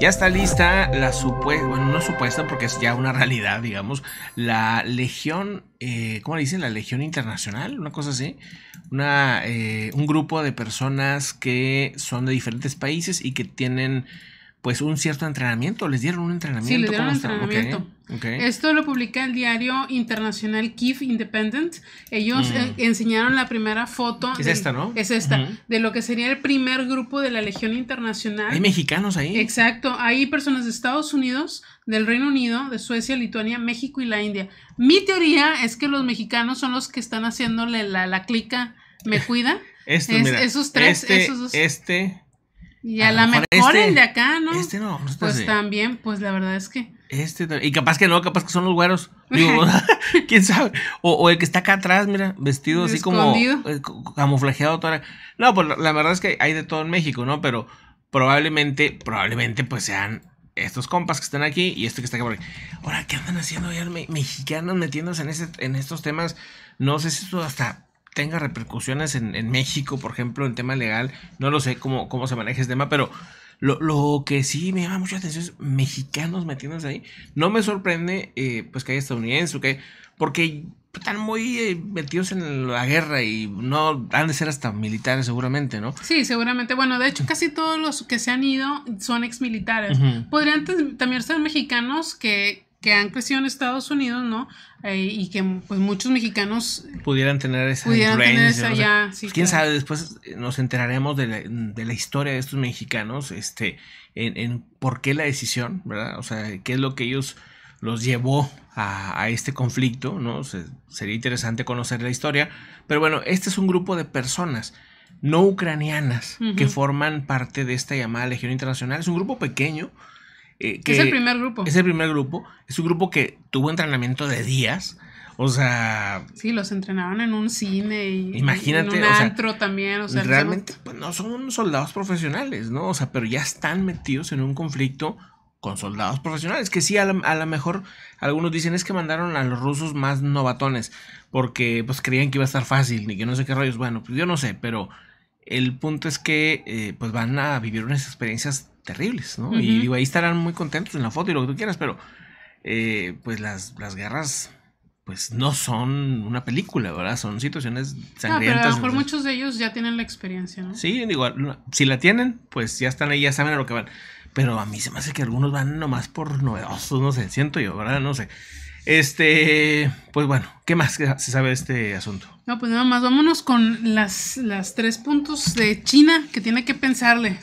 Ya está lista la supuesta, bueno, no supuesta porque es ya una realidad, digamos, la Legión, eh, ¿cómo le dicen? La Legión Internacional, una cosa así. Una, eh, un grupo de personas que son de diferentes países y que tienen pues un cierto entrenamiento, les dieron un entrenamiento. Sí, les dieron un entrenamiento. Esto lo publica el diario internacional Kiev Independent. Ellos mm. eh, enseñaron la primera foto. Es esta, ¿no? Es esta, de lo que sería el primer grupo de la Legión Internacional. Hay mexicanos ahí. Exacto, hay personas de Estados Unidos, del Reino Unido, de Suecia, Lituania, México y la India. Mi teoría es que los mexicanos son los que están haciéndole la, clica me cuida. esos tres, este, esos dos. Este y a, la mejor, este el de acá, ¿no? Este no, Pues también, pues la verdad es que. Este Y capaz que no, capaz que son los güeros. Digo, quién sabe. O, el que está acá atrás, mira, vestido así como eh, camuflajeado toda No, pues la, verdad es que hay de todo en México, ¿no? Pero probablemente, probablemente, pues sean estos compas que están aquí y este que está acá por aquí. Ahora, ¿qué andan haciendo ya mexicanos metiéndose en, ese, en estos temas? No sé si esto hasta tenga repercusiones en, México, por ejemplo, en tema legal. No lo sé cómo, cómo se maneja ese tema, pero lo, lo, que sí me llama mucha atención es mexicanos metiéndose ahí. No me sorprende eh, pues que haya estadounidenses, que porque están muy eh, metidos en la guerra y no han de ser hasta militares seguramente, ¿no? Sí, seguramente. Bueno, de hecho casi todos los que se han ido son exmilitares. militares Podrían también ser mexicanos que que han crecido en Estados Unidos, ¿no? Eh, y que pues muchos mexicanos pudieran tener esa pudieran pues, quién sabe, después eh, nos enteraremos de la, historia de estos mexicanos, este, en, por qué la decisión, ¿verdad? O sea, qué es lo que ellos los llevó a, este conflicto, ¿no? sería interesante conocer la historia, pero bueno, este es un grupo de personas no ucranianas que forman parte de esta llamada Legión Internacional. Es un grupo pequeño, eh, es el primer grupo. Es el primer grupo. Es un grupo que tuvo entrenamiento de días. O sea. Sí, los entrenaban en un cine y. Imagínate. En un antro también. O realmente, pues no son soldados profesionales, ¿no? O sea, pero ya están metidos en un conflicto con soldados profesionales. Que sí, a lo mejor algunos dicen es que mandaron a los rusos más novatones. Porque pues creían que iba a estar fácil ni que no sé qué rayos. Bueno, pues yo no sé, pero el punto es que eh, pues van a vivir unas experiencias terribles, ¿no? Y digo, ahí estarán muy contentos en la foto y lo que tú quieras, pero eh, pues las, guerras pues no son una película, ¿verdad? Son situaciones sangrientas. por pero a lo mejor muchos de ellos ya tienen la experiencia, ¿no? Sí, digo, si la tienen, pues ya están ahí, ya saben a lo que van. Pero a mí se me hace que algunos van nomás por novedosos, no sé, siento yo, ¿verdad? No sé. Este, pues bueno, ¿qué más se sabe de este asunto? No, pues nada más, vámonos con las, las tres puntos de China que tiene que pensarle.